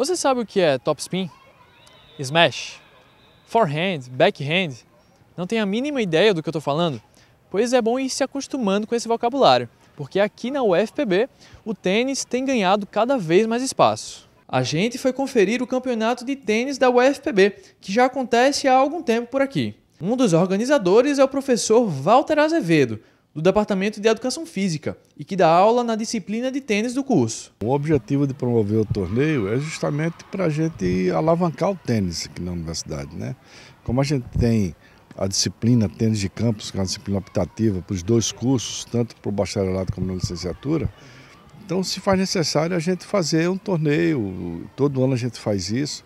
Você sabe o que é topspin? Smash? Forehand? Backhand? Não tem a mínima ideia do que eu estou falando? Pois é bom ir se acostumando com esse vocabulário, porque aqui na UFPB o tênis tem ganhado cada vez mais espaço. A gente foi conferir o campeonato de tênis da UFPB, que já acontece há algum tempo por aqui. Um dos organizadores é o professor Walter Azevedo, do Departamento de Educação Física e que dá aula na disciplina de tênis do curso. O objetivo de promover o torneio é justamente para a gente alavancar o tênis aqui na universidade. Né? Como a gente tem a disciplina tênis de campus, que é uma disciplina optativa para os dois cursos, tanto para o bacharelado como na licenciatura, então se faz necessário a gente fazer um torneio, todo ano a gente faz isso,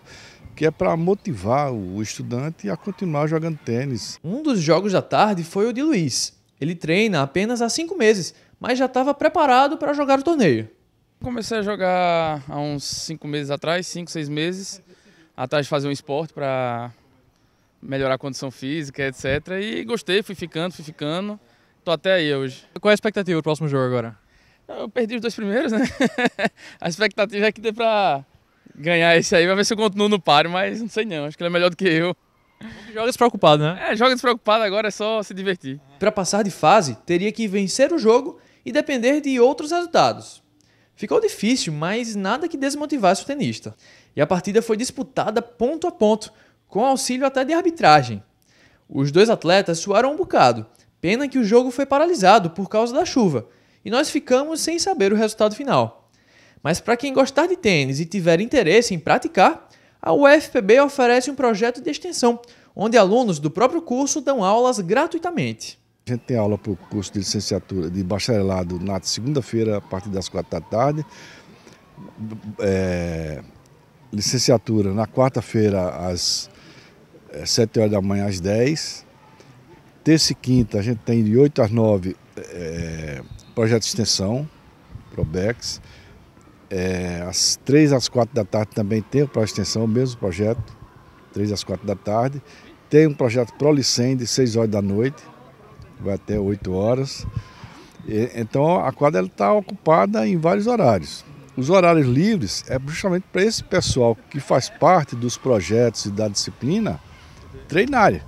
que é para motivar o estudante a continuar jogando tênis. Um dos jogos da tarde foi o de Luiz, ele treina apenas há cinco meses, mas já estava preparado para jogar o torneio. Comecei a jogar há uns cinco meses atrás, cinco, seis meses, atrás de fazer um esporte para melhorar a condição física, etc. E gostei, fui ficando, fui ficando. Tô até aí hoje. Qual é a expectativa do próximo jogo agora? Eu perdi os dois primeiros, né? a expectativa é que dê para ganhar esse aí, vai ver se eu continuo no páreo, mas não sei não, acho que ele é melhor do que eu. Joga despreocupado, né? É, joga despreocupado, agora é só se divertir. Para passar de fase, teria que vencer o jogo e depender de outros resultados. Ficou difícil, mas nada que desmotivasse o tenista. E a partida foi disputada ponto a ponto, com auxílio até de arbitragem. Os dois atletas suaram um bocado. Pena que o jogo foi paralisado por causa da chuva, e nós ficamos sem saber o resultado final. Mas para quem gostar de tênis e tiver interesse em praticar, a UFPB oferece um projeto de extensão, onde alunos do próprio curso dão aulas gratuitamente. A gente tem aula para o curso de licenciatura, de bacharelado, na segunda-feira, a partir das quatro da tarde. É, licenciatura na quarta-feira, às é, sete horas da manhã, às dez. Terça e quinta, a gente tem de oito às nove é, projeto de extensão, ProBex. É, às três às quatro da tarde também tem o Extensão, o mesmo projeto, três às quatro da tarde. Tem um projeto Prolicem de seis horas da noite, vai até oito horas. E, então a quadra está ocupada em vários horários. Os horários livres é justamente para esse pessoal que faz parte dos projetos e da disciplina treinarem.